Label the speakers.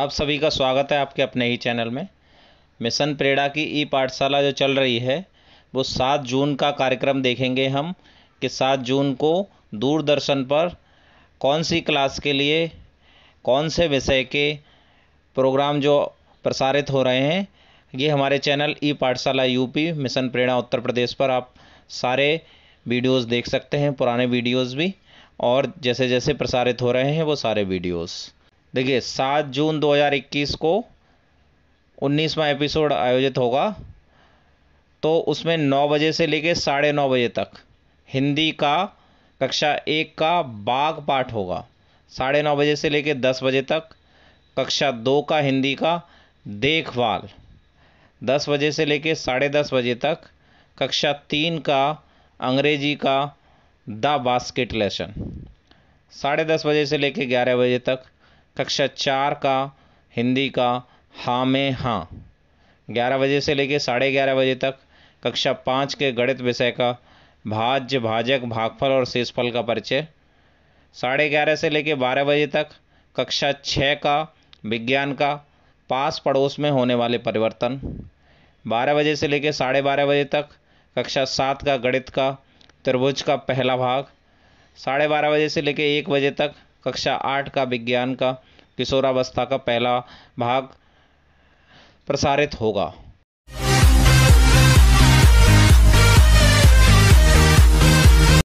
Speaker 1: आप सभी का स्वागत है आपके अपने ही चैनल में मिशन प्रेरणा की ई पाठशाला जो चल रही है वो सात जून का कार्यक्रम देखेंगे हम कि सात जून को दूरदर्शन पर कौन सी क्लास के लिए कौन से विषय के प्रोग्राम जो प्रसारित हो रहे हैं ये हमारे चैनल ई पाठशाला यूपी मिशन प्रेरणा उत्तर प्रदेश पर आप सारे वीडियोस देख सकते हैं पुराने वीडियोस भी और जैसे जैसे प्रसारित हो रहे हैं वो सारे वीडियोस देखिए सात जून 2021 को उन्नीसवा एपिसोड आयोजित होगा तो उसमें नौ बजे से लेकर साढ़े नौ बजे तक हिंदी का कक्षा एक का बाघ पाठ होगा साढ़े नौ बजे से लेकर दस बजे तक कक्षा दो का हिंदी का देखभाल दस बजे से लेकर साढ़े दस बजे तक कक्षा तीन का अंग्रेजी का द बास्केट लेसन साढ़े दस बजे से लेकर ग्यारह बजे तक कक्षा चार का हिंदी का हाँ में हाँ ग्यारह बजे से लेकर साढ़े ग्यारह बजे तक कक्षा पाँच के गणित विषय का भाज्य भाजक भागफल और शेषफल का परिचय साढ़े ग्यारह से लेकर बारह बजे तक कक्षा छः का विज्ञान का पास पड़ोस में होने वाले परिवर्तन बारह बजे से लेकर साढ़े बारह बजे तक कक्षा सात का गणित का त्रिभुज का पहला भाग साढ़े बारह बजे से लेकर एक बजे तक कक्षा आठ का विज्ञान का किशोरावस्था का पहला भाग प्रसारित होगा